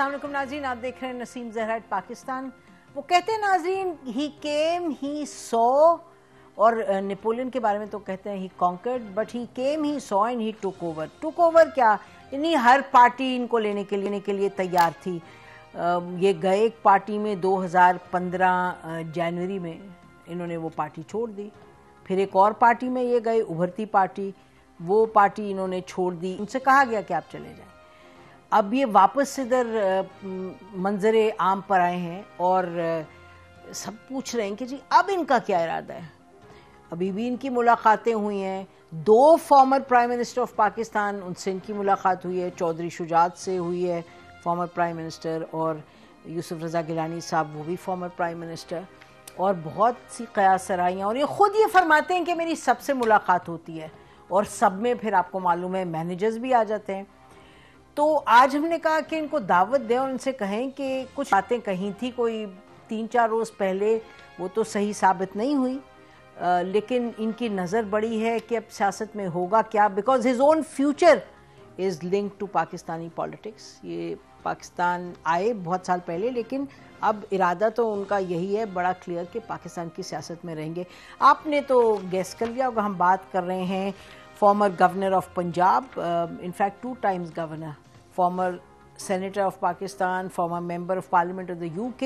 असल नाजीन आप देख रहे हैं नसीम जहरा पाकिस्तान वो कहते हैं नाजीन ही केम ही सो और नेपोलियन के बारे में तो कहते हैं he concurred but he came he saw and he took over took over क्या यानी हर पार्टी इनको लेने के लेने के लिए तैयार थी ये गए एक पार्टी में 2015 जनवरी में इन्होंने वो पार्टी छोड़ दी फिर एक और पार्टी में ये गए उभरती पार्टी वो पार्टी इन्होंने छोड़ दी उनसे कहा गया कि आप चले जाए अब ये वापस इधर मंजर आम पर आए हैं और सब पूछ रहे हैं कि जी अब इनका क्या इरादा है अभी भी इनकी मुलाकातें हुई हैं दो former prime minister of Pakistan उनसे इनकी मुलाकात हुई है चौधरी शुजात से हुई है फॉर्मर प्राइम मिनिस्टर और यूसुफ रजा गिलानी साहब वो भी फॉर्मर प्राइम मिनिस्टर और बहुत सी कयास हैं और ये खुद ये फरमाते हैं कि मेरी सबसे मुलाकात होती है और सब में फिर आपको मालूम है मैनेजर्स भी आ जाते हैं तो आज हमने कहा कि इनको दावत दें और इनसे कहें कि कुछ बातें कही थी कोई तीन चार रोज़ पहले वो तो सही साबित नहीं हुई आ, लेकिन इनकी नज़र बड़ी है कि अब सियासत में होगा क्या because his own future is link to Pakistani politics ये पाकिस्तान आए बहुत साल पहले लेकिन अब इरादा तो उनका यही है बड़ा क्लियर कि पाकिस्तान की सियासत में रहेंगे आपने तो गैस कर लिया होगा हम बात कर रहे हैं former governor of Punjab in fact two times governor former Senator of Pakistan, former Member of Parliament of the UK,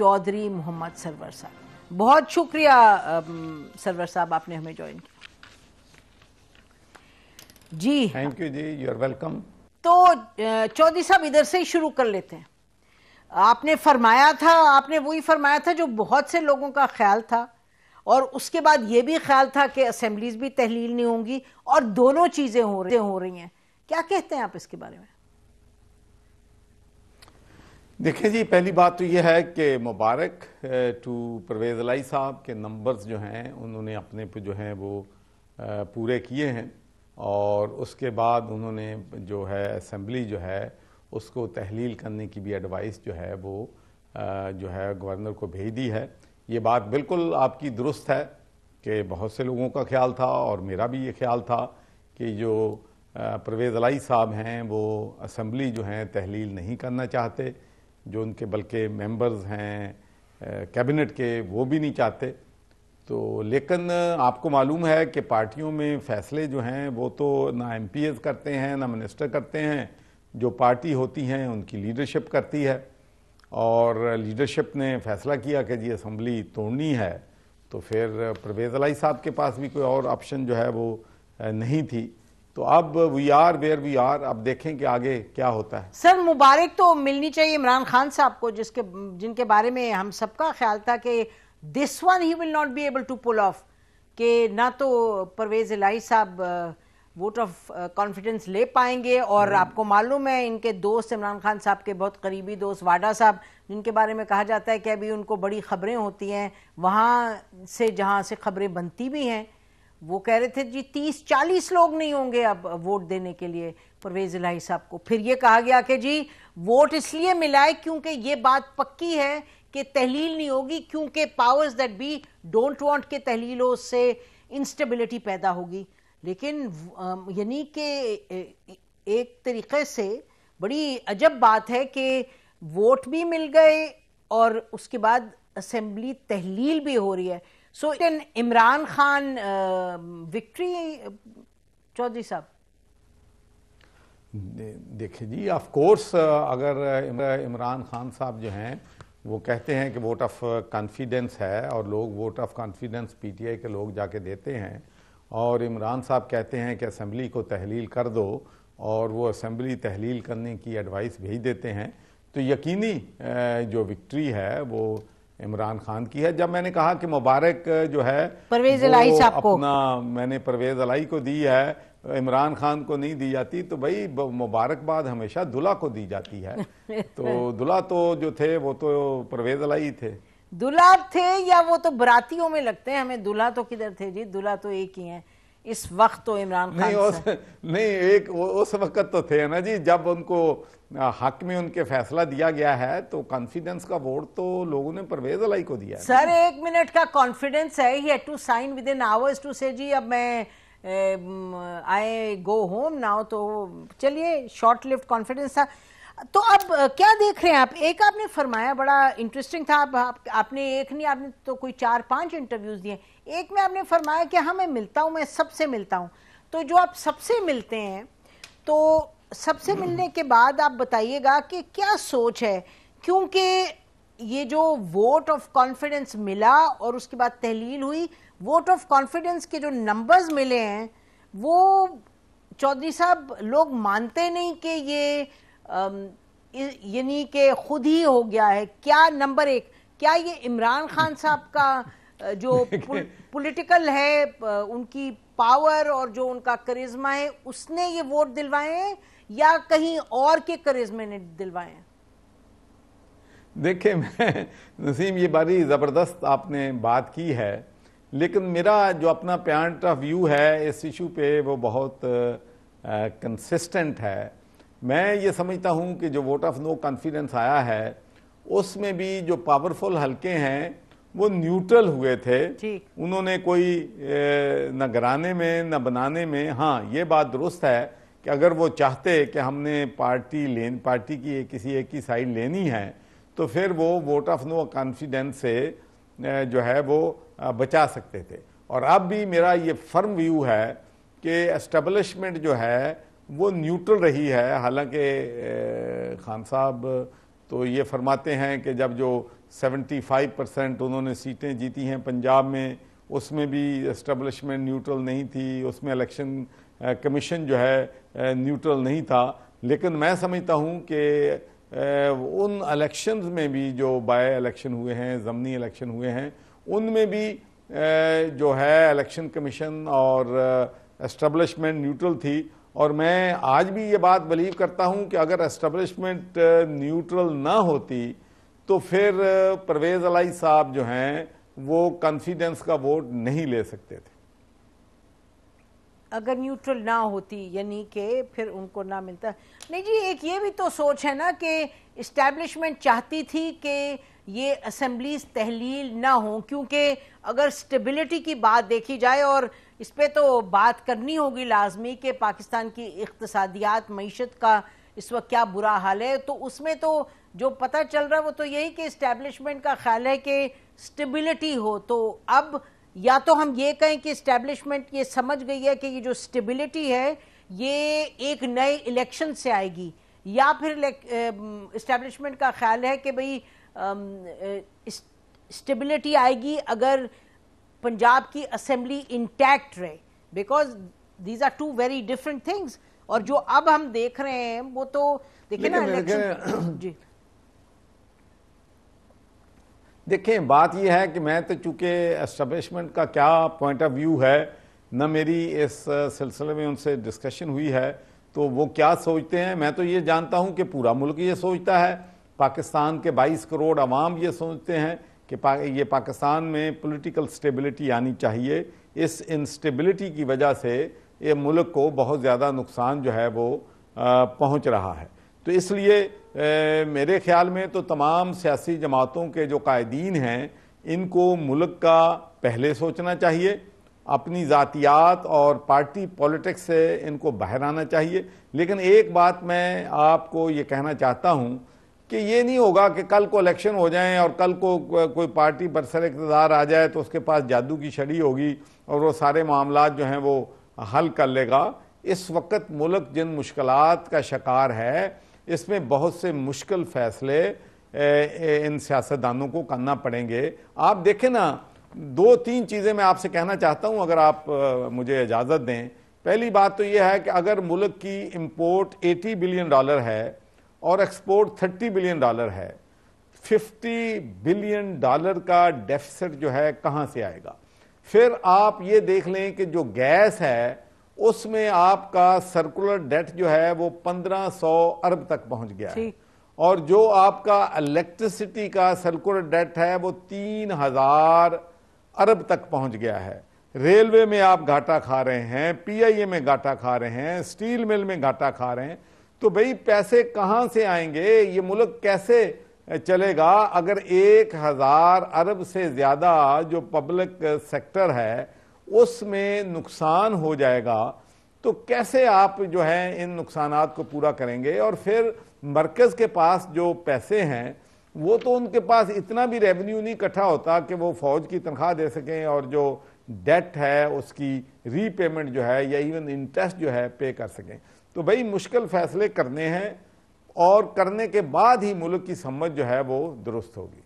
Chaudhry Muhammad Sarwar साहब बहुत शुक्रिया सरवर साहब आपने हमें ज्वाइन किया जी थैंक यू जी यू आर वेलकम तो चौधरी साहब इधर से ही शुरू कर लेते हैं आपने फरमाया था आपने वही फरमाया था जो बहुत से लोगों का ख्याल था और उसके बाद ये भी ख्याल था कि असेंबलीज भी तहलील नहीं होंगी और दोनों चीज़ें हो रही हो रही हैं क्या कहते हैं आप इसके बारे में देखिए जी पहली बात तो ये है कि मुबारक टू परवेज़ लाई साहब के नंबर्स जो हैं उन्होंने अपने पे जो हैं वो पूरे किए हैं और उसके बाद उन्होंने जो है असम्बली जो है उसको तहलील करने की भी एडवाइस जो है वो जो है गवर्नर को भेज दी है ये बात बिल्कुल आपकी दुरुस्त है कि बहुत से लोगों का ख्याल था और मेरा भी ये ख्याल था कि जो परवेज़ लाई साहब हैं वो असम्बली जो हैं तहलील नहीं करना चाहते जो उनके बल्कि मेंबर्स हैं कैबिनेट के वो भी नहीं चाहते तो लेकिन आपको मालूम है कि पार्टियों में फैसले जो हैं वो तो ना एम करते हैं ना मिनिस्टर करते हैं जो पार्टी होती हैं उनकी लीडरशिप करती है और लीडरशिप ने फैसला किया कि जी असम्बली तोड़नी है तो फिर परवेज़ अलाई साहब के पास भी कोई और ऑप्शन जो है वो नहीं थी तो अब we are where we are अब देखें कि आगे क्या होता है सर मुबारक तो मिलनी चाहिए इमरान खान साहब को जिसके जिनके बारे में हम सबका ख्याल था कि this one he will not be able to pull off कि ना तो परवेज इलाही साहब वोट ऑफ कॉन्फिडेंस ले पाएंगे और हम्म। आपको मालूम है इनके दोस्त इमरान खान साहब के बहुत करीबी दोस्त वाडा साहब जिनके बारे में कहा जाता है कि अभी उनको बड़ी खबरें होती हैं वहाँ से जहाँ से खबरें बनती भी हैं वो कह रहे थे जी तीस चालीस लोग नहीं होंगे अब वोट देने के लिए परवेज इलाही साहब को फिर ये कहा गया कि जी वोट इसलिए मिला है क्योंकि ये बात पक्की है कि तहलील नहीं होगी क्योंकि powers that be don't want के तहलीलों से इंस्टेबिलिटी पैदा होगी लेकिन यानी कि एक तरीके से बड़ी अजब बात है कि वोट भी मिल गए और उसके बाद असेंबली तहलील भी हो रही है so in Imran Khan victory Chaudhry sahab देखिए जी ऑफ कोर्स uh, अगर uh, uh, इमरान खान साहब जो हैं वो कहते हैं कि वोट ऑफ कॉन्फिडेंस है और लोग वोट ऑफ कॉन्फिडेंस पीटीआई के लोग जाके देते हैं और इमरान साहब कहते हैं कि असम्बली को तहलील कर दो और वो असम्बली तहलील करने की एडवाइस भेज देते हैं तो यकीनी जो विक्ट्री है वो इमरान खान की है जब मैंने कहा कि मुबारक जो है परवेज अलाई साहब को अपना मैंने परवेज अलाई को दी है इमरान खान को नहीं दी जाती तो भाई मुबारकबाद हमेशा दुला को दी जाती है तो दुला तो जो थे वो तो परवेज अलाई थे दुला थे या वो तो बरातियों में लगते हैं हमें दुला तो किधर थे जी दुला तो एक ही है इस वक्त तो इमरान खान नहीं उस नहीं एक उस वक्त तो थे ना जी जब उनको हक में उनके फैसला दिया गया है तो कॉन्फिडेंस का वोट तो लोगों ने परवेज अलाई को दिया सर एक मिनट का कॉन्फिडेंस है he to sign within hours to से जी अब मैं आई गो होम नाउ तो चलिए शॉर्ट लिफ्ट कॉन्फिडेंस था तो अब क्या देख रहे हैं आप एक आपने फरमाया बड़ा इंटरेस्टिंग था आप, आप आपने एक नहीं आपने तो कोई चार पांच इंटरव्यूज दिए एक में आपने फरमाया कि हाँ मैं मिलता हूँ मैं सबसे मिलता हूँ तो जो आप सबसे मिलते हैं तो सबसे मिलने के बाद आप बताइएगा कि क्या सोच है क्योंकि ये जो वोट ऑफ कॉन्फिडेंस मिला और उसके बाद तहलील हुई वोट ऑफ कॉन्फिडेंस के जो नंबर्स मिले हैं वो चौधरी साहब लोग मानते नहीं कि ये यानी कि खुद ही हो गया है क्या नंबर एक क्या ये इमरान खान साहब का जो पॉलिटिकल है उनकी पावर और जो उनका करिश्मा है उसने ये वोट दिलवाए हैं या कहीं और के करिज्मे ने दिलवाए देखिए मैं नसीम ये बड़ी ज़बरदस्त आपने बात की है लेकिन मेरा जो अपना पॉइंट ऑफ व्यू है इस इशू पे वो बहुत कंसिस्टेंट है मैं ये समझता हूँ कि जो वोट ऑफ नो कॉन्फिडेंस आया है उसमें भी जो पावरफुल हलके हैं वो न्यूट्रल हुए थे उन्होंने कोई न गराने में न बनाने में हाँ ये बात दुरुस्त है कि अगर वो चाहते कि हमने पार्टी ले पार्टी की एक किसी एक की साइड लेनी है तो फिर वो वोट ऑफ नो कॉन्फिडेंस से जो है वो बचा सकते थे और अब भी मेरा ये फर्म व्यू है कि एस्टेब्लिशमेंट जो है वो न्यूट्रल रही है हालांकि खान साहब तो ये फरमाते हैं कि जब जो 75 परसेंट उन्होंने सीटें जीती हैं पंजाब में उसमें भी इस्टबलिशमेंट न्यूट्रल नहीं थी उसमें इलेक्शन कमीशन जो है न्यूट्रल नहीं था लेकिन मैं समझता हूँ कि उन इलेक्शन में भी जो बाय इलेक्शन हुए हैं ज़मनी इलेक्शन हुए हैं उनमें भी जो है इलेक्शन कमीशन और एस्टेब्लिशमेंट न्यूट्रल थी और मैं आज भी ये बात बिलीव करता हूँ कि अगर एस्टेब्लिशमेंट न्यूट्रल ना होती तो फिर परवेज़ अलाई साहब जो हैं वो कॉन्फिडेंस का वोट नहीं ले सकते थे अगर न्यूट्रल ना होती यानी कि फिर उनको ना मिलता नहीं जी एक ये भी तो सोच है ना कि इस्टेब्लिशमेंट चाहती थी कि ये असम्बलीज तहलील ना हो क्योंकि अगर स्टेबिलिटी की बात देखी जाए और इस पर तो बात करनी होगी लाजमी कि पाकिस्तान की इकतसादियात मीशत का इस वक्त क्या बुरा हाल है तो उसमें तो जो पता चल रहा है वो तो यही कि इस्टेब्लिशमेंट का ख्याल है कि स्टेबिलिटी हो तो अब या तो हम ये कहें कि स्टेब्लिशमेंट ये समझ गई है कि ये जो स्टेबिलिटी है ये एक नए इलेक्शन से आएगी या फिर इस्टेब्लिशमेंट का ख्याल है कि भाई स्टेबिलिटी आएगी अगर पंजाब की असेंबली इंटैक्ट रहे because these are two very different things और जो अब हम देख रहे हैं वो तो देखिए ना इलेक्शन जी देखें बात यह है कि मैं तो चूँकि एस्टेब्लिशमेंट का क्या पॉइंट ऑफ व्यू है न मेरी इस सिलसिले में उनसे डिस्कशन हुई है तो वो क्या सोचते हैं मैं तो ये जानता हूँ कि पूरा मुल्क ये सोचता है पाकिस्तान के 22 करोड़ अवाम ये सोचते हैं कि पा, ये पाकिस्तान में पॉलिटिकल स्टेबिलिटी आनी चाहिए इस इंस्टेबिलिटी की वजह से ये मुल्क को बहुत ज़्यादा नुकसान जो है वो पहुँच रहा है तो इसलिए ए, मेरे ख्याल में तो तमाम सियासी जमातों के जो कायदीन हैं इनको मुल्क का पहले सोचना चाहिए अपनी ज़ातियात और पार्टी पॉलिटिक्स से इनको बाहर आना चाहिए लेकिन एक बात मैं आपको ये कहना चाहता हूँ कि ये नहीं होगा कि कल को इलेक्शन हो जाएं और कल को कोई पार्टी बरसर इकतदार आ जाए तो उसके पास जादू की छड़ी होगी और वो सारे मामला जो हैं वो हल कर लेगा इस वक्त मुल्क जिन मुश्किल का शिकार है इसमें बहुत से मुश्किल फैसले इन सियासतदानों को करना पड़ेंगे आप देखें ना दो तीन चीज़ें मैं आपसे कहना चाहता हूं अगर आप मुझे इजाज़त दें पहली बात तो यह है कि अगर मुल्क की इम्पोर्ट 80 बिलियन डॉलर है और एक्सपोर्ट 30 बिलियन डॉलर है 50 बिलियन डॉलर का डेफिसिट जो है कहाँ से आएगा फिर आप ये देख लें कि जो गैस है उसमें आपका सर्कुलर डेट जो है वो 1500 अरब तक पहुंच गया है और जो आपका इलेक्ट्रिसिटी का सर्कुलर डेट है वो 3000 अरब तक पहुंच गया है रेलवे में आप घाटा खा रहे हैं पीआईए में घाटा खा रहे हैं स्टील मिल में घाटा खा रहे हैं तो भाई पैसे कहां से आएंगे ये मुल्क कैसे चलेगा अगर एक हजार अरब से ज्यादा जो पब्लिक सेक्टर है उसमें नुकसान हो जाएगा तो कैसे आप जो है इन नुकसान को पूरा करेंगे और फिर मरकज़ के पास जो पैसे हैं वो तो उनके पास इतना भी रेवेन्यू नहीं इकट्ठा होता कि वो फौज की तनख्वाह दे सकें और जो डेट है उसकी रीपेमेंट जो है या इवन इंटरेस्ट जो है पे कर सकें तो भाई मुश्किल फैसले करने हैं और करने के बाद ही मुल्क की समझ जो है वो दुरुस्त होगी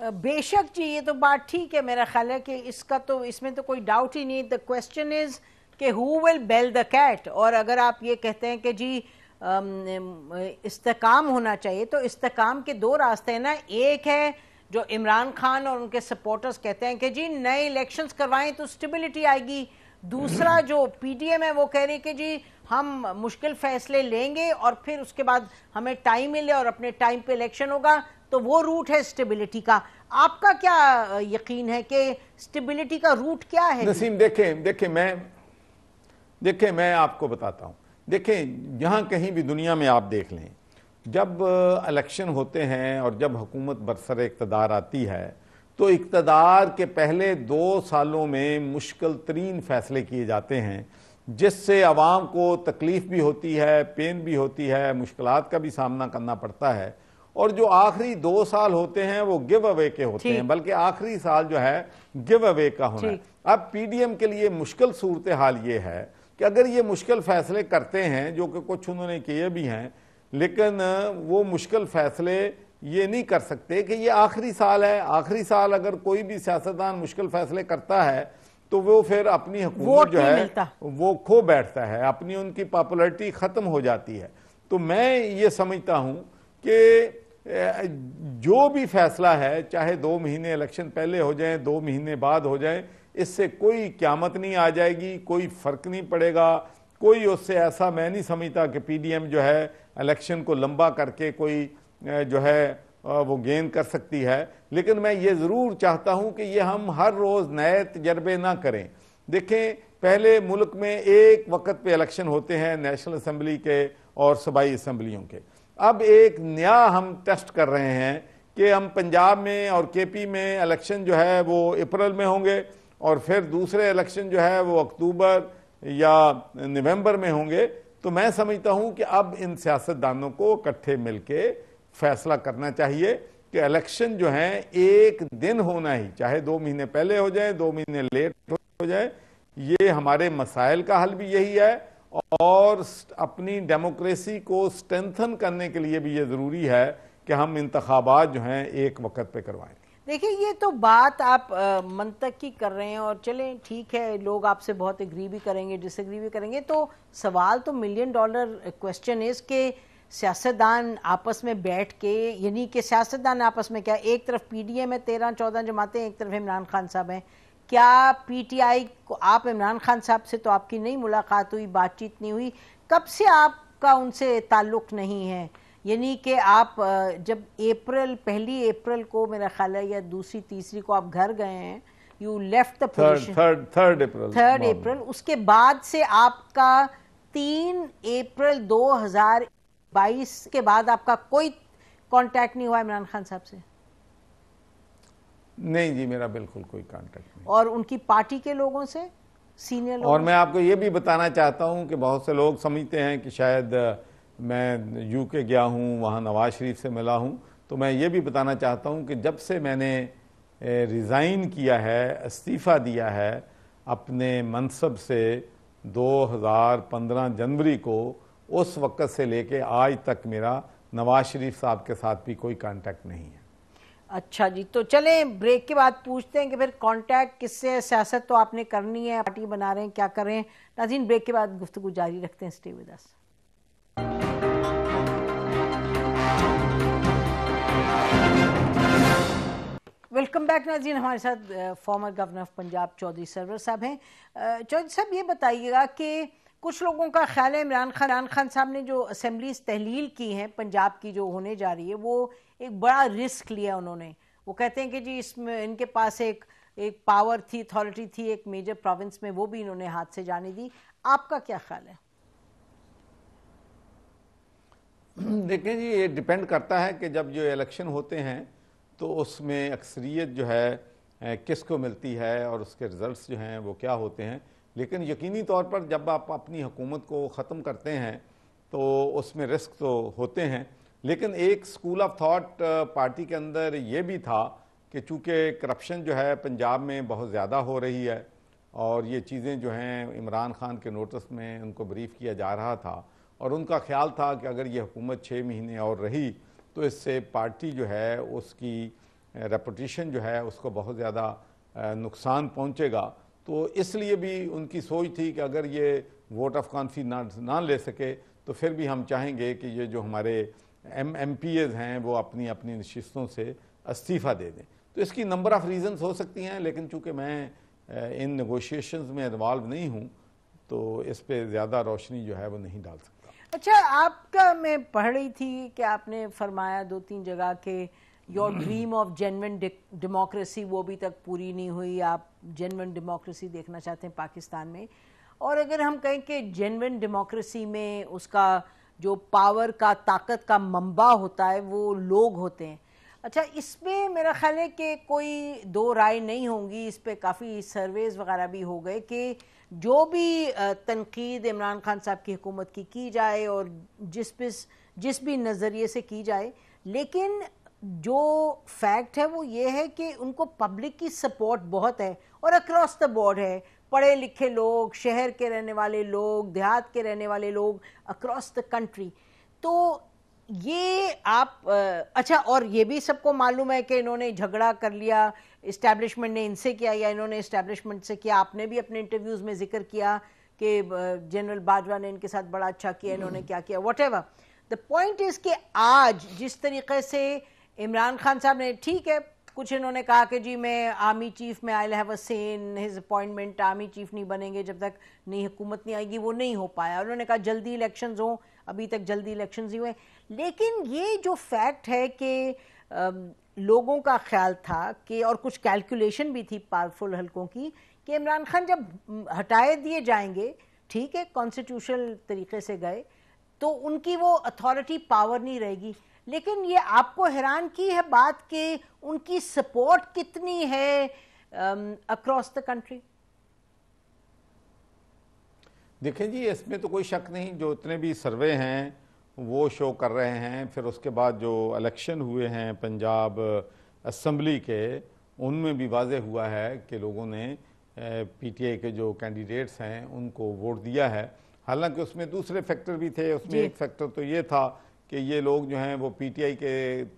बेशक जी ये तो बात ठीक है मेरा ख्याल है कि इसका तो इसमें तो कोई डाउट ही नहीं द क्वेश्चन इज कि who will bell the cat और अगर आप ये कहते हैं कि जी इस्तकाम होना चाहिए तो इस्तकाम के दो रास्ते हैं ना एक है जो इमरान खान और उनके सपोर्टर्स कहते हैं कि जी नए इलेक्शंस करवाएं तो स्टेबिलिटी आएगी दूसरा जो पीडीएम है वो कह रही कि जी हम मुश्किल फैसले लेंगे और फिर उसके बाद हमें टाइम मिले और अपने टाइम पे इलेक्शन होगा तो वो रूट है स्टेबिलिटी का आपका क्या यकीन है कि स्टेबिलिटी का रूट क्या है नसीम देखें देखें मैं देखें मैं आपको बताता हूँ देखें जहाँ कहीं भी दुनिया में आप देख लें जब इलेक्शन होते हैं और जब हुकूमत बरसर इकतदार आती है तो इकतदार के पहले दो सालों में मुश्किल तरीन फैसले किए जाते हैं जिससे आवाम को तकलीफ़ भी होती है पेन भी होती है मुश्किल का भी सामना करना पड़ता है और जो आखिरी दो साल होते हैं वो गिव अवे के होते हैं बल्कि आखिरी साल जो है गिव अवे का होना है अब पीडीएम के लिए मुश्किल सूरत हाल ये है कि अगर ये मुश्किल फैसले करते हैं जो कि कुछ उन्होंने किए भी हैं लेकिन वो मुश्किल फैसले ये नहीं कर सकते कि ये आखिरी साल है आखिरी साल अगर कोई भी सियासतदान मुश्किल फैसले करता है तो वो फिर अपनी हुकूमत जो है वो खो बैठता है अपनी उनकी पॉपुलरिटी ख़त्म हो जाती है तो मैं ये समझता हूँ कि जो भी फैसला है चाहे दो महीने इलेक्शन पहले हो जाए दो महीने बाद हो जाए इससे कोई क्यामत नहीं आ जाएगी कोई फर्क नहीं पड़ेगा कोई उससे ऐसा मैं नहीं समझता कि पीडीएम जो है इलेक्शन को लंबा करके कोई जो है वो गेन कर सकती है लेकिन मैं ये ज़रूर चाहता हूँ कि ये हम हर रोज़ नए तजर्बे ना करें देखें पहले मुल्क में एक वक्त पे इलेक्शन होते हैं नेशनल असम्बली के और सूबाई असम्बलियों के अब एक नया हम टेस्ट कर रहे हैं कि हम पंजाब में और केपी में इलेक्शन जो है वो अप्रैल में होंगे और फिर दूसरे इलेक्शन जो है वो अक्टूबर या नवंबर में होंगे तो मैं समझता हूं कि अब इन सियासतदानों को इकट्ठे मिलके फैसला करना चाहिए कि इलेक्शन जो है एक दिन होना ही चाहे दो महीने पहले हो जाए दो महीने लेट हो जाए ये हमारे मसाइल का हल भी यही है और अपनी डेमोक्रेसी को स्ट्रेंथन करने के लिए भी ये ज़रूरी है कि हम इंतबात जो हैं एक वक्त पे करवाएं देखिए ये तो बात आप मंतक की कर रहे हैं और चलें ठीक है लोग आपसे बहुत एग्री भी करेंगे डिसएग्री भी करेंगे तो सवाल तो मिलियन डॉलर क्वेश्चन इज के सियासतदान आपस में बैठ के यानी कि सियासतदान आपस में क्या एक तरफ पीडीएम है तेरह चौदह जमातें एक तरफ इमरान खान साहब हैं क्या पीटीआई को आप इमरान खान साहब से तो आपकी नहीं मुलाकात हुई बातचीत नहीं हुई कब से आपका उनसे ताल्लुक नहीं है यानी कि आप जब अप्रैल पहली अप्रैल को मेरा ख्याल है या दूसरी तीसरी को आप घर गए हैं you left third third April third April उसके बाद से आपका तीन अप्रैल 2022 के बाद आपका कोई कांटेक्ट नहीं हुआ इमरान खान साहब से नहीं जी मेरा बिल्कुल कोई कांटेक्ट नहीं और उनकी पार्टी के लोगों से सीनियर लोगों और मैं आपको ये भी बताना चाहता हूँ कि बहुत से लोग समझते हैं कि शायद मैं यूके गया हूँ वहाँ नवाज शरीफ से मिला हूँ तो मैं ये भी बताना चाहता हूँ कि जब से मैंने रिज़ाइन किया है इस्तीफ़ा दिया है अपने मनसब से 2015 जनवरी को उस वक़्त से लेके आज तक मेरा नवाज शरीफ साहब के साथ भी कोई कांटेक्ट नहीं है अच्छा जी तो चले ब्रेक के बाद पूछते हैं कि फिर कांटेक्ट किससे सियासत तो आपने करनी है पार्टी बना रहे हैं क्या कर रहे हैं नाजीन ब्रेक के बाद गुफ्तु जारी रखते हैं stay with us welcome back नाजीन हमारे साथ former governor of Punjab Chaudhry Sarwar sahab हैं चौधरी साहब ये बताइएगा कि कुछ लोगों का ख्याल है इमरान खान खान साहब ने जो असम्बली तहलील की हैं पंजाब की जो होने जा रही है वो एक बड़ा रिस्क लिया उन्होंने वो कहते हैं कि जी इसमें इनके पास एक एक पावर थी अथॉरिटी थी एक मेजर प्रोविंस में वो भी इन्होंने हाथ से जाने दी आपका क्या ख्याल है देखें जी ये डिपेंड करता है कि जब जो इलेक्शन होते हैं तो उसमें अक्सरियत जो है किसको मिलती है और उसके रिजल्ट्स जो हैं वो क्या होते हैं लेकिन यकीनी तौर पर जब आप अपनी हुकूमत को ख़त्म करते हैं तो उसमें रिस्क तो होते हैं लेकिन एक स्कूल ऑफ थॉट पार्टी के अंदर ये भी था कि चूँकि करप्शन जो है पंजाब में बहुत ज़्यादा हो रही है और ये चीज़ें जो हैं इमरान खान के नोटिस में उनको ब्रीफ किया जा रहा था और उनका ख्याल था कि अगर ये हुकूमत छः महीने और रही तो इससे पार्टी जो है उसकी रेपटेशन uh, जो है उसको बहुत ज़्यादा uh, नुकसान पहुँचेगा तो इसलिए भी उनकी सोच थी कि अगर ये वोट ऑफ कॉन्फिडेंस ना ले सके तो फिर भी हम चाहेंगे कि ये जो हमारे एम एम पी एज हैं वो अपनी अपनी नशिस्तों से इस्तीफ़ा दे दें तो इसकी नंबर ऑफ़ रीज़न्स हो सकती हैं लेकिन चूँकि मैं इन नगोशिएशन में इन्वॉल्व नहीं हूँ तो इस पर ज़्यादा रोशनी जो है वो नहीं डाल सकता अच्छा आपका मैं पढ़ रही थी कि आपने फरमाया दो तीन जगह के your dream of genuine democracy वो अभी तक पूरी नहीं हुई आप जेनवन डेमोक्रेसी देखना चाहते हैं पाकिस्तान में और अगर हम कहें कि जेनवन डेमोक्रेसी में उसका जो पावर का ताकत का मंबा होता है वो लोग होते हैं अच्छा इसमें मेरा ख्याल है कि कोई दो राय नहीं होंगी इस पर काफ़ी सर्वेज वगैरह भी हो गए कि जो भी तनकीद इमरान खान साहब की हुकूमत की की जाए और जिस भी जिस भी नज़रिए से की जाए लेकिन जो फैक्ट है वो ये है कि उनको पब्लिक की सपोर्ट बहुत है और अक्रॉस द बोर्ड है पढ़े लिखे लोग शहर के रहने वाले लोग देहात के रहने वाले लोग अक्रॉस द कंट्री तो ये आप अच्छा और ये भी सबको मालूम है कि इन्होंने झगड़ा कर लिया इस्टेब्लिशमेंट ने इनसे किया या इन्होंने इस्टेब्लिशमेंट से किया आपने भी अपने इंटरव्यूज़ में जिक्र किया कि जनरल बाजवा ने इनके साथ बड़ा अच्छा किया इन्होंने क्या किया whatever the point is कि आज जिस तरीके से इमरान खान साहब ने ठीक है कुछ इन्होंने कहा कि जी मैं आर्मी चीफ में आई have a say in his appointment army chief नहीं बनेंगे जब तक नई हुकूमत नहीं आएगी वो नहीं हो पाया उन्होंने कहा जल्दी इलेक्शन हों अभी तक जल्दी इलेक्शन ही हुए लेकिन ये जो फैक्ट है कि लोगों का ख्याल था कि और कुछ कैलकुलेशन भी थी पावरफुल हलकों की कि इमरान खान जब हटाए दिए जाएंगे ठीक है कॉन्स्टिट्यूशनल तरीके से गए तो उनकी वो अथॉरिटी पावर नहीं रहेगी लेकिन ये आपको हैरान की है बात कि उनकी सपोर्ट कितनी है अक्रॉस द कंट्री देखें जी इसमें तो कोई शक नहीं जो इतने भी सर्वे हैं वो शो कर रहे हैं फिर उसके बाद जो इलेक्शन हुए हैं पंजाब असम्बली के उनमें भी वाज हुआ है कि लोगों ने पीटीए के जो कैंडिडेट्स हैं उनको वोट दिया है हालांकि उसमें दूसरे फैक्टर भी थे उसमें एक फैक्टर तो ये था कि ये लोग जो हैं वो पीटीआई के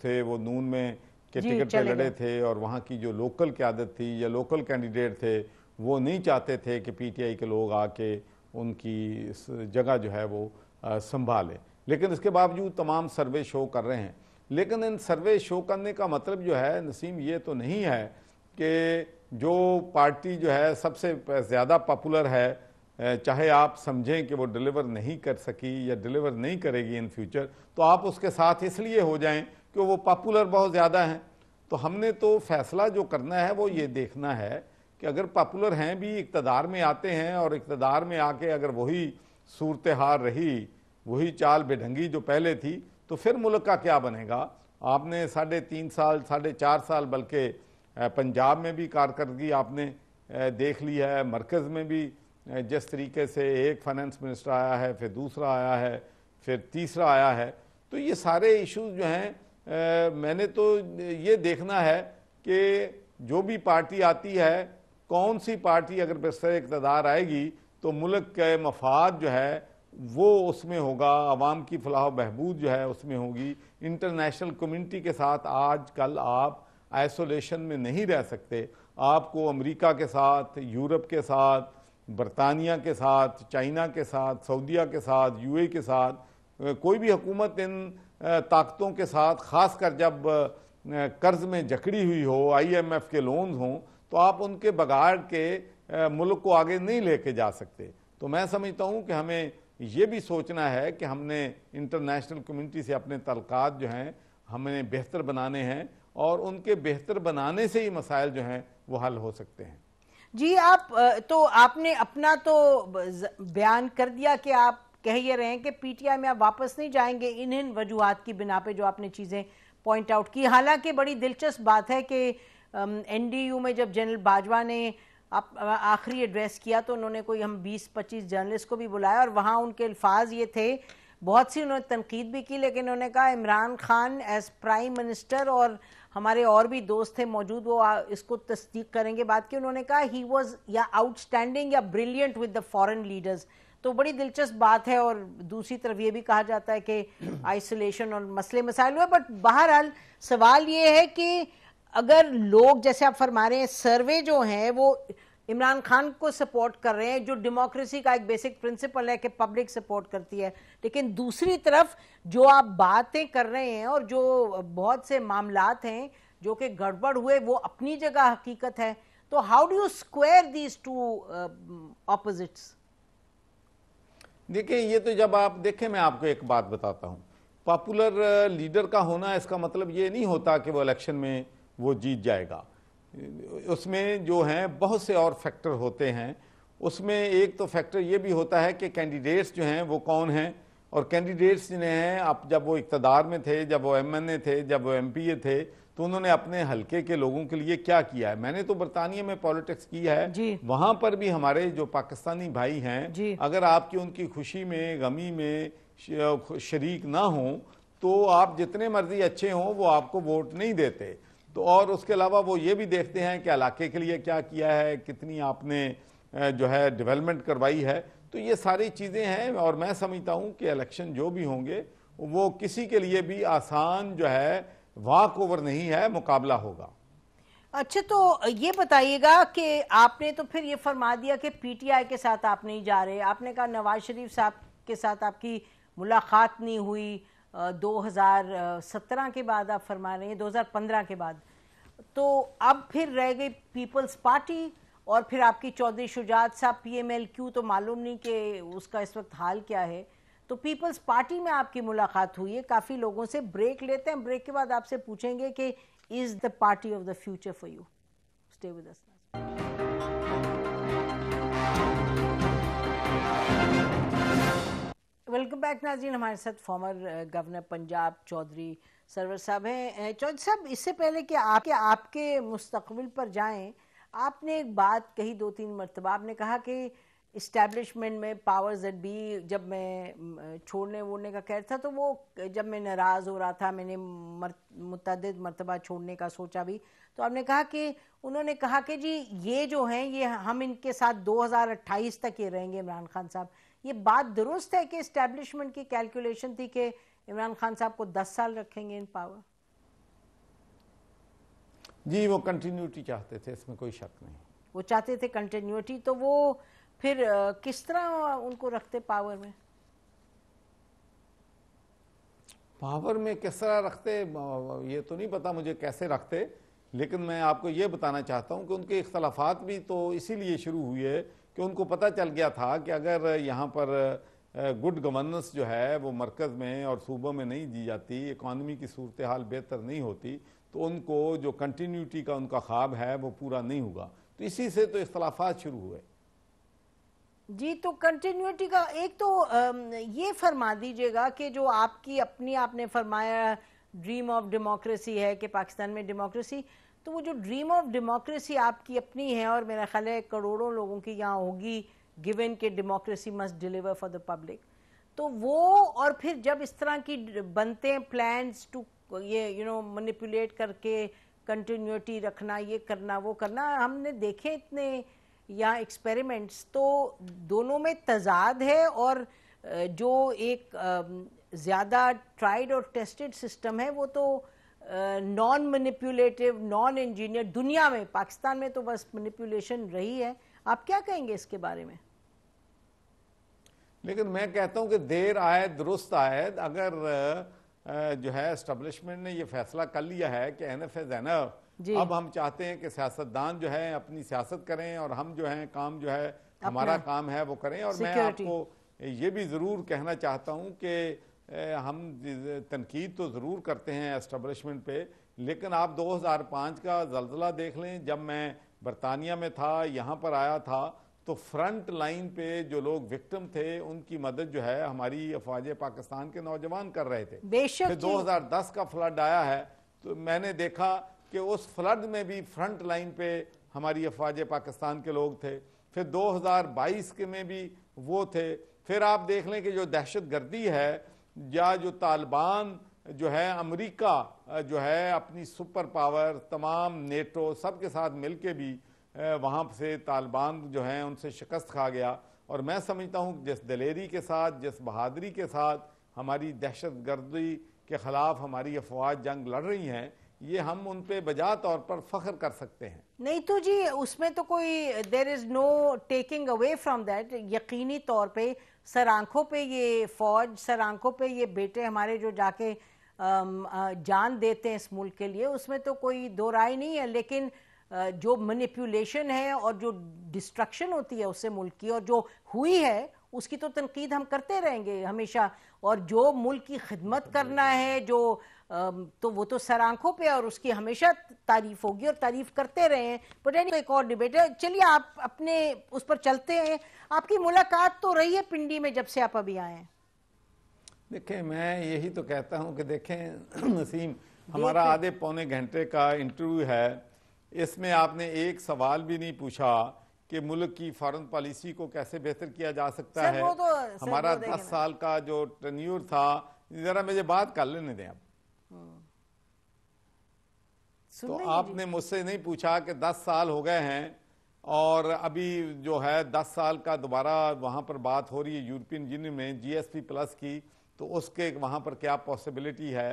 थे वो नून में के टिकट पे लड़े थे और वहाँ की जो लोकल क्यादत थी या लोकल कैंडिडेट थे वो नहीं चाहते थे कि पीटीआई के लोग आके उनकी जगह जो है वो संभाले लेकिन इसके बावजूद तमाम सर्वे शो कर रहे हैं लेकिन इन सर्वे शो करने का मतलब जो है नसीम ये तो नहीं है कि जो पार्टी जो है सबसे ज़्यादा पॉपुलर है चाहे आप समझें कि वो डिलीवर नहीं कर सकी या डिलीवर नहीं करेगी इन फ्यूचर तो आप उसके साथ इसलिए हो जाएं कि वो पॉपुलर बहुत ज़्यादा हैं तो हमने तो फैसला जो करना है वो ये देखना है कि अगर पॉपुलर हैं भी इकतदार में आते हैं और इकतदार में आके अगर वही सूरत हार रही वही चाल बेढंगी जो पहले थी तो फिर मुल्क का क्या बनेगा आपने साढ़े तीन साल साढ़े चार साल बल्कि पंजाब में भी कारकर्दगी आपने देख ली है मरकज़ में भी जिस तरीके से एक फाइनेंस मिनिस्टर आया है फिर दूसरा आया है फिर तीसरा आया है तो ये सारे इश्यूज जो हैं मैंने तो ये देखना है कि जो भी पार्टी आती है कौन सी पार्टी अगर बस्तर इकतदार आएगी तो मुल्क के मफाद जो है वो उसमें होगा आवाम की फलाह बहबूद जो है उसमें होगी इंटरनेशनल कम्यूनिटी के साथ आज कल आप आइसोलेशन में नहीं रह सकते आपको अमरीका के साथ यूरोप के साथ बरतानिया के साथ चाइना के साथ सऊदीया के साथ यू के साथ कोई भी हुकूमत इन ताकतों के साथ ख़ास कर जब कर्ज में जकड़ी हुई हो आईएमएफ के लोन हों तो आप उनके बगाड़ के मुल्क को आगे नहीं लेके जा सकते तो मैं समझता हूँ कि हमें ये भी सोचना है कि हमने इंटरनेशनल कम्युनिटी से अपने तलक़ात जो हैं हमने बेहतर बनाने हैं और उनके बेहतर बनाने से ही मसाइल जो हैं वो हल हो सकते हैं जी आप तो आपने अपना तो बयान कर दिया कि आप कह ये रहे हैं कि पीटीआई में आप वापस नहीं जाएंगे इन इन वजूहत की बिना पे जो आपने चीज़ें पॉइंट आउट की हालांकि बड़ी दिलचस्प बात है कि एनडीयू में जब जनरल बाजवा ने आप आखिरी एड्रेस किया तो उन्होंने कोई हम 20-25 जर्नलिस्ट को भी बुलाया और वहाँ उनके अल्फाज ये थे बहुत सी उन्होंने तनकीद भी की लेकिन उन्होंने कहा Imran Khan as prime minister और हमारे और भी दोस्त थे मौजूद वो इसको तस्दीक करेंगे बात की उन्होंने कहा ही वॉज या आउटस्टैंडिंग या brilliant with the foreign leaders तो बड़ी दिलचस्प बात है और दूसरी तरफ ये भी कहा जाता है कि आइसोलेशन और मसले मसाइल हुए बट बहरहाल सवाल ये है कि अगर लोग जैसे आप फरमा रहे हैं सर्वे जो हैं वो इमरान खान को सपोर्ट कर रहे हैं जो डेमोक्रेसी का एक बेसिक प्रिंसिपल है कि पब्लिक सपोर्ट करती है लेकिन दूसरी तरफ जो आप बातें कर रहे हैं और जो बहुत से मामलात हैं जो कि गड़बड़ हुए वो अपनी जगह हकीकत है तो how do you square these two opposites देखिए ये तो जब आप देखें मैं आपको एक बात बताता हूँ पॉपुलर लीडर uh, का होना इसका मतलब ये नहीं होता कि वो इलेक्शन में वो जीत जाएगा उसमें जो हैं बहुत से और फैक्टर होते हैं उसमें एक तो फैक्टर ये भी होता है कि कैंडिडेट्स जो हैं वो कौन हैं और कैंडिडेट्स जिन्हें हैं आप जब वो इकतदार में थे जब वो एमएनए थे जब वो एमपीए थे तो उन्होंने अपने हलके के लोगों के लिए क्या किया है मैंने तो बरतानिया में पॉलिटिक्स की है वहाँ पर भी हमारे जो पाकिस्तानी भाई हैं अगर आपकी उनकी खुशी में गमी में शरीक ना हो तो आप जितने मर्जी अच्छे हों वो आपको वोट नहीं देते तो और उसके अलावा वो ये भी देखते हैं कि इलाके के लिए क्या किया है कितनी आपने जो है डेवलपमेंट करवाई है तो ये सारी चीज़ें हैं और मैं समझता हूँ कि इलेक्शन जो भी होंगे वो किसी के लिए भी आसान जो है वाक ओवर नहीं है मुकाबला होगा अच्छा तो ये बताइएगा कि आपने तो फिर ये फरमा दिया कि पीटीआई के साथ आप नहीं जा रहे आपने कहा नवाज शरीफ साहब के साथ आपकी मुलाकात नहीं हुई 2017 के बाद आप फरमा रहे हैं 2015 के बाद तो अब फिर रह गई पीपल्स पार्टी और फिर आपकी चौधरी शुजात साहब पीएमएल क्यू तो मालूम नहीं कि उसका इस वक्त हाल क्या है तो पीपल्स पार्टी में आपकी मुलाकात हुई है काफ़ी लोगों से ब्रेक लेते हैं ब्रेक के बाद आपसे पूछेंगे कि is the party of the future for you stay with us welcome back नाजीन हमारे साथ former governor uh, Punjab Chaudhry Sarwar sahab हैं चौधरी साहब इससे पहले कि आपके आपके मुस्तकबिल पर जाएं आपने एक बात कही दो तीन मरतबा आपने कहा कि इस्टेब्लिशमेंट में पावर्स एट बी जब मैं छोड़ने वोड़ने का कह था तो वो जब मैं नाराज़ हो रहा था मैंने मर, मुतद मरतबा छोड़ने का सोचा भी तो आपने कहा कि उन्होंने कहा कि जी ये जो हैं ये हम इनके साथ 2028 तक ये रहेंगे इमरान खान साहब ये बात दुरुस्त है कि इस्टेब्लिशमेंट की कैलकुलेशन थी कि इमरान खान साहब को दस साल रखेंगे इन पावर जी वो कंटिन्यूटी चाहते थे इसमें कोई शक नहीं वो चाहते थे कंटिन्यूटी तो वो फिर किस तरह उनको रखते पावर में पावर में किस तरह रखते ये तो नहीं पता मुझे कैसे रखते लेकिन मैं आपको ये बताना चाहता हूँ कि उनके इख्तलाफात भी तो इसीलिए शुरू हुए कि उनको पता चल गया था कि अगर यहाँ पर गुड गवर्नेंस जो है वो मरकज़ में और सूबों में नहीं दी जाती इकानमी की सूरत हाल बेहतर नहीं होती तो उनको जो कंटिन्यूटी का उनका ख्वाब है वो पूरा नहीं होगा तो इसी से तो इख्तलाफा शुरू हुए जी तो कंटिन्यूटी का एक तो ये फरमा दीजिएगा कि जो आपकी अपनी आपने फरमाया ड्रीम ऑफ डेमोक्रेसी है कि पाकिस्तान में डेमोक्रेसी तो वो जो ड्रीम ऑफ डेमोक्रेसी आपकी अपनी है और मेरा ख्याल है करोड़ों लोगों की यहाँ होगी गिवन के democracy must deliver for the public तो वो और फिर जब इस तरह की बनते हैं प्लान्स टू ये यू नो मनीपुलेट करके कंटिन्यूटी रखना ये करना वो करना हमने देखे इतने यहाँ एक्सपेरिमेंट्स तो दोनों में तजाद है और जो एक ज़्यादा ट्राइड और टेस्टेड सिस्टम है वो तो नॉन मैनिपुलेटिव नॉन इंजीनियर दुनिया में पाकिस्तान में तो बस मैनिपुलेशन रही है आप क्या कहेंगे इसके बारे में लेकिन मैं कहता हूं कि देर आए दुरुस्त आए अगर जो है एस्टेब्लिशमेंट ने ये फैसला कर लिया है कि एन एफ एज एन अब हम चाहते हैं कि सियासतदान जो है अपनी सियासत करें और हम जो है काम जो है हमारा काम है वो करें और मैं आपको ये भी जरूर कहना चाहता हूँ कि हम तनकीद तो ज़रूर करते हैं इस्टबलिशमेंट पे लेकिन आप 2005 का जलजिला देख लें जब मैं बरतानिया में था यहाँ पर आया था तो फ्रंट लाइन पे जो लोग विक्टिम थे उनकी मदद जो है हमारी अफवाज पाकिस्तान के नौजवान कर रहे थे बेशक दो हजार दस का फ्लड आया है तो मैंने देखा कि उस फ्लड में भी फ्रंट लाइन पे हमारी अफवाज पाकिस्तान के लोग थे फिर 2022 के में भी वो थे फिर आप देख लें कि जो दहशत गर्दी है या जो तालिबान जो है अमेरिका जो है अपनी सुपर पावर तमाम नेटो सब के साथ मिलके भी वहाँ से तालिबान जो है उनसे शिकस्त खा गया और मैं समझता हूँ जिस दलेरी के साथ जिस बहादरी के साथ हमारी दहशत गर्दी के ख़िलाफ़ हमारी अफवाज जंग लड़ रही हैं ये हम उन पर बजा तौर पर फख्र कर सकते हैं नहीं तो जी उसमें तो कोई there is no taking away from that यकीनी तौर पर सर आंखों पे ये फौज सर आंखों पे ये बेटे हमारे जो जाके जान देते हैं इस मुल्क के लिए उसमें तो कोई दो राय नहीं है लेकिन जो मनीपुलेशन है और जो डिस्ट्रक्शन होती है उससे मुल्क की और जो हुई है उसकी तो तनकीद हम करते रहेंगे हमेशा और जो मुल्क की खिदमत करना है जो तो वो तो सर आंखों पे और उसकी हमेशा तारीफ होगी और तारीफ करते रहे हैं बट एनी एक और डिबेट है चलिए आप अपने उस पर चलते हैं आपकी मुलाकात तो रही है पिंडी में जब से आप अभी आए देखिए मैं यही तो कहता हूँ कि देखें नसीम हमारा आधे पौने घंटे का इंटरव्यू है इसमें आपने एक सवाल भी नहीं पूछा कि मुल्क की फॉरेन पॉलिसी को कैसे बेहतर किया जा सकता है तो, हमारा दस साल का जो ट्रेन्यूर था जरा मुझे बात कर लेने दें आप तो आपने मुझसे नहीं पूछा कि दस साल हो गए हैं और अभी जो है दस साल का दोबारा वहाँ पर बात हो रही है यूरोपियन यूनियन में जीएसपी प्लस की तो उसके वहाँ पर क्या पॉसिबिलिटी है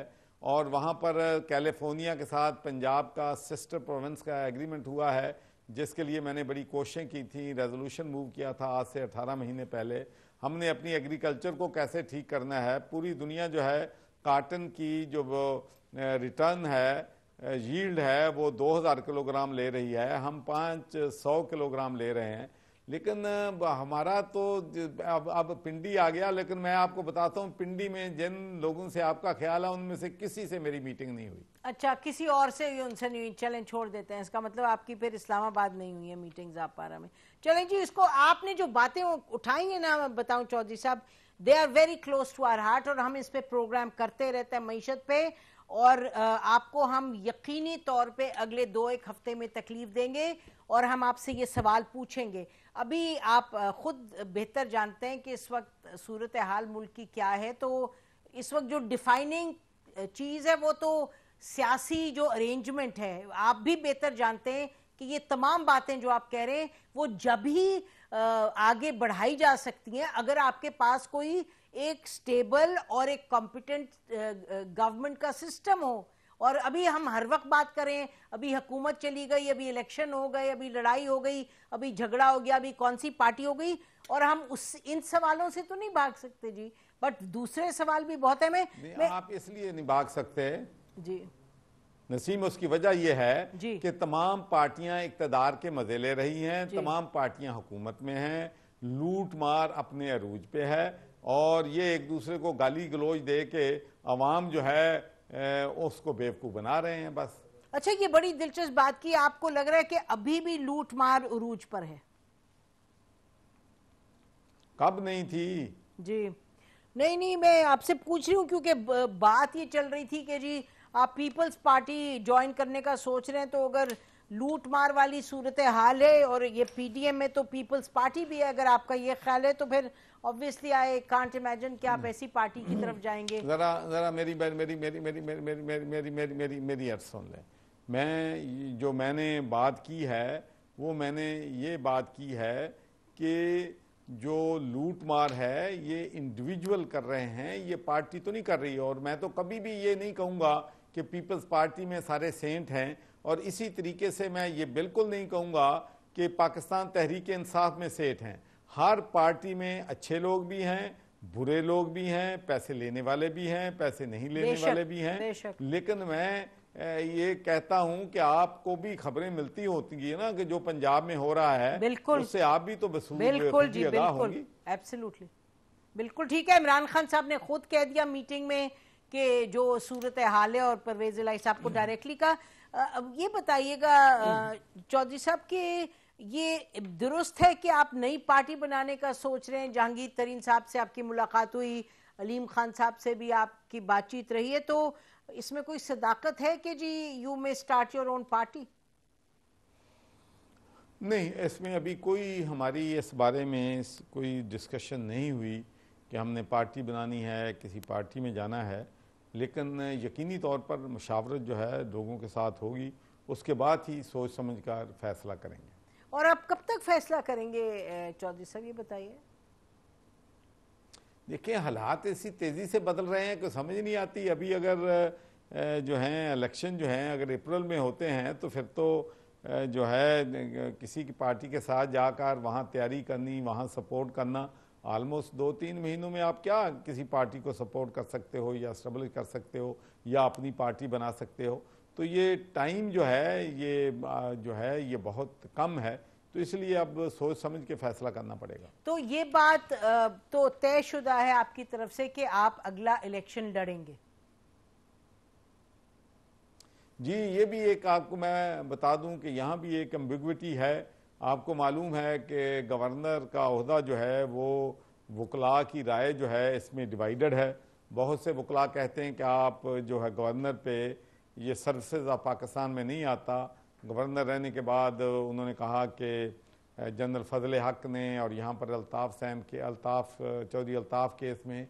और वहाँ पर कैलिफोर्निया के साथ पंजाब का सिस्टर प्रोविंस का एग्रीमेंट हुआ है जिसके लिए मैंने बड़ी कोशिशें की थी रेजोल्यूशन मूव किया था आज से 18 महीने पहले हमने अपनी एग्रीकल्चर को कैसे ठीक करना है पूरी दुनिया जो है काटन की जो रिटर्न है यील्ड है वो 2000 किलोग्राम ले रही है हम 500 किलोग्राम ले रहे हैं लेकिन हमारा तो अब अब पिंडी आ गया लेकिन मैं आपको बताता हूँ पिंडी में जिन लोगों से आपका ख्याल है उनमें से किसी से मेरी मीटिंग नहीं हुई अच्छा किसी और से उनसे नहीं हुई चलें छोड़ देते हैं इसका मतलब आपकी फिर इस्लामाबाद नहीं हुई है मीटिंग्स आप पारा में चलें जी इसको आपने जो बातें उठाई है ना बताऊं Chaudhry sahab they are very close to our heart और हम इस पे प्रोग्राम करते रहते हैं मीशत पे और आपको हम यकीनी तौर पे अगले दो एक हफ्ते में तकलीफ देंगे और हम आपसे ये सवाल पूछेंगे अभी आप खुद बेहतर जानते हैं कि इस वक्त सूरत हाल मुल्क की क्या है तो इस वक्त जो डिफाइनिंग चीज़ है वो तो सियासी जो अरेंजमेंट है आप भी बेहतर जानते हैं कि ये तमाम बातें जो आप कह रहे हैं वो जब ही आगे बढ़ाई जा सकती हैं अगर आपके पास कोई एक स्टेबल और एक कॉम्पिटेंट गवर्नमेंट uh, uh, का सिस्टम हो और अभी हम हर वक्त बात करें अभी हुकूमत चली गई अभी इलेक्शन हो गए अभी लड़ाई हो गई अभी झगड़ा हो गया अभी कौन सी पार्टी हो गई और हम उस इन सवालों से तो नहीं भाग सकते जी बट दूसरे सवाल भी बहुत है मैं, मैं आप इसलिए नहीं भाग सकते जी नसीम उसकी वजह यह है कि तमाम पार्टियां इकतदार के मजे ले रही हैं तमाम पार्टियां हुकूमत में हैं लूट मार अपने अरूज पे है और ये एक दूसरे को गाली गलोज दे के अवाम जो है उसको बेवकूफ़ बना रहे हैं बस अच्छा ये बड़ी दिलचस्प बात की आपको लग रहा है कि अभी भी लूट मार उरूज पर है कब नहीं थी जी नहीं नहीं मैं आपसे पूछ रही हूँ क्योंकि बात ये चल रही थी कि जी आप पीपल्स पार्टी ज्वाइन करने का सोच रहे हैं तो अगर लूट मार वाली सूरत हाल है और ये पीडीएम में तो पीपल्स पार्टी भी है अगर आपका ये ख्याल है तो फिर ऑब्वियसली आई कांट इमेजिन कि आप hmm. ऐसी पार्टी की तरफ जाएंगे जरा जरा मेरी मेरी मेरी मेरी मेरी मेरी मेरी मेरी मेरी मेरी मेरी अर्ज सुन लें मैं जो मैंने बात की है वो मैंने ये बात की है कि जो लूट मार है ये इंडिविजुअल कर रहे हैं ये पार्टी तो नहीं कर रही और मैं तो कभी भी ये नहीं कहूँगा कि पीपल्स पार्टी में सारे सेंट हैं और इसी तरीके से मैं ये बिल्कुल नहीं कहूँगा कि पाकिस्तान तहरीक इंसाफ में सेठ हैं हर पार्टी में अच्छे लोग भी हैं बुरे लोग भी हैं पैसे लेने वाले भी हैं पैसे नहीं लेने वाले भी हैं लेकिन मैं ये कहता हूं कि आपको भी खबरें मिलती होती है ना कि जो पंजाब में हो रहा है बिल्कुल उससे आप भी तो बसूल बिल्कुल जी बिल्कुल एब्सोल्युटली बिल्कुल ठीक है इमरान खान साहब ने खुद कह दिया मीटिंग में कि जो सूरत हाल है और परवेज साहब को डायरेक्टली कहा ये बताइएगा चौधरी साहब के ये दुरुस्त है कि आप नई पार्टी बनाने का सोच रहे हैं जहांगीर तरीन साहब से आपकी मुलाकात हुई अलीम खान साहब से भी आपकी बातचीत रही है तो इसमें कोई सदाकत है कि जी you may start your own party नहीं इसमें अभी कोई हमारी इस बारे में कोई डिस्कशन नहीं हुई कि हमने पार्टी बनानी है किसी पार्टी में जाना है लेकिन यकीनी तौर पर मशावरत जो है लोगों के साथ होगी उसके बाद ही सोच समझ कर फैसला करेंगे और आप कब तक फैसला करेंगे चौधरी साहब ये बताइए देखिए हालात ऐसी तेज़ी से बदल रहे हैं कि समझ नहीं आती अभी अगर जो हैं इलेक्शन जो हैं अगर अप्रैल में होते हैं तो फिर तो जो है किसी की पार्टी के साथ जाकर वहाँ तैयारी करनी वहाँ सपोर्ट करना आलमोस्ट दो तीन महीनों में आप क्या किसी पार्टी को सपोर्ट कर सकते हो या स्ट्रगल कर सकते हो या अपनी पार्टी बना सकते हो तो ये टाइम जो है ये जो है ये बहुत कम है तो इसलिए अब सोच समझ के फैसला करना पड़ेगा तो ये बात तो तयशुदा है आपकी तरफ से कि आप अगला इलेक्शन लड़ेंगे जी ये भी एक आपको मैं बता दूं कि यहाँ भी एक एम्बिग्विटी है आपको मालूम है कि गवर्नर का अहदा जो है वो वकला की राय जो है इसमें डिवाइडेड है बहुत से वकला कहते हैं कि आप जो है गवर्नर पे ये सर्विसेज ऑफ पाकिस्तान में नहीं आता गवर्नर रहने के बाद उन्होंने कहा कि जनरल फजल हक ने और यहाँ पर अल्ताफ़ सैन के अल्ताफ़ चौधरी अल्ताफ़ केस में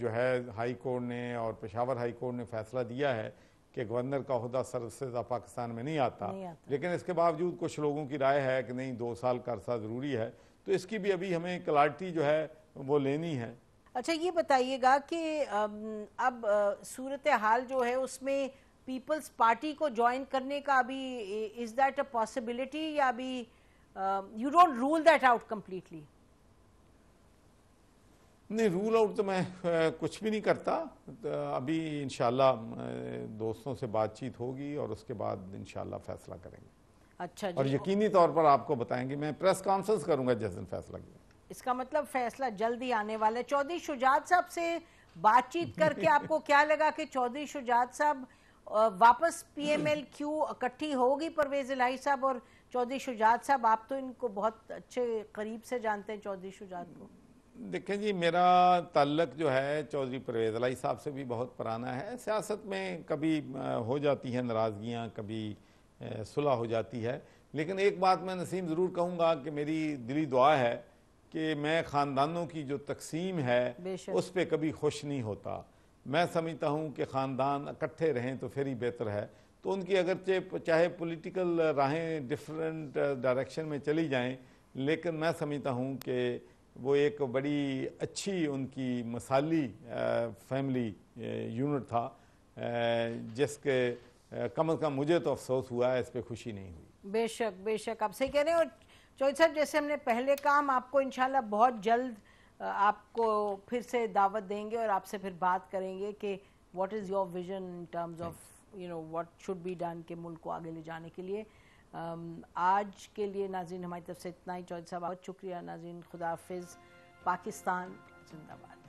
जो है हाई कोर्ट ने और पेशावर हाई कोर्ट ने फैसला दिया है कि गवर्नर का अहदा सर्विसेज ऑफ पाकिस्तान में नहीं आता।, नहीं आता लेकिन इसके बावजूद कुछ लोगों की राय है कि नहीं दो साल का अरसा ज़रूरी है तो इसकी भी अभी हमें क्लारिटी जो है वो लेनी है अच्छा ये बताइएगा कि अब सूरत हाल जो है उसमें पीपल्स पार्टी को ज्वाइन करने का अभी इज दैट अ पॉसिबिलिटी या अभी you don't rule that out completely नहीं रूल आउट तो मैं uh, कुछ भी नहीं करता तो अभी इनशाला uh, दोस्तों से बातचीत होगी और उसके बाद इनशाला फैसला करेंगे अच्छा और यकीनी तौर पर आपको बताएंगे मैं प्रेस कॉन्फ्रेंस करूंगा जिस दिन फैसला किया इसका मतलब फैसला जल्दी आने वाला है चौधरी शुजात साहब से बातचीत करके आपको क्या लगा कि चौधरी शुजात साहब वापस पीएमएल क्यू इकट्ठी होगी परवेज इलाही साहब और चौधरी शुजात साहब आप तो इनको बहुत अच्छे करीब से जानते हैं चौधरी शुजात को देखें जी मेरा ताल्लक जो है चौधरी परवेज इलाही साहब से भी बहुत पुराना है सियासत में कभी हो जाती हैं नाराज़गियाँ कभी सुलह हो जाती है लेकिन एक बात मैं नसीम ज़रूर कहूँगा कि मेरी दिली दुआ है कि मैं ख़ानदानों की जो तकसीम है उस पर कभी खुश नहीं होता मैं समझता हूँ कि ख़ानदान इकट्ठे रहें तो फिर ही बेहतर है तो उनकी अगरचे चाहे पॉलिटिकल राहें डिफरेंट डायरेक्शन में चली जाएं लेकिन मैं समझता हूँ कि वो एक बड़ी अच्छी उनकी मसाली फैमिली यूनिट था जिसके कम अज़ कम मुझे तो अफसोस हुआ है इस पर खुशी नहीं हुई बेशक बेशक आप सही कह रहे हैं और चौधरी साहब जैसे हमने पहले काम आपको इनशाला बहुत जल्द आपको फिर से दावत देंगे और आपसे फिर बात करेंगे कि what is your vision in terms of you know what should be done के मुल्क को आगे ले जाने के लिए um, आज के लिए नाजीन हमारी तरफ से इतना ही चौधरी साहब बहुत शुक्रिया नाजीन खुदाफिज पाकिस्तान जिंदाबाद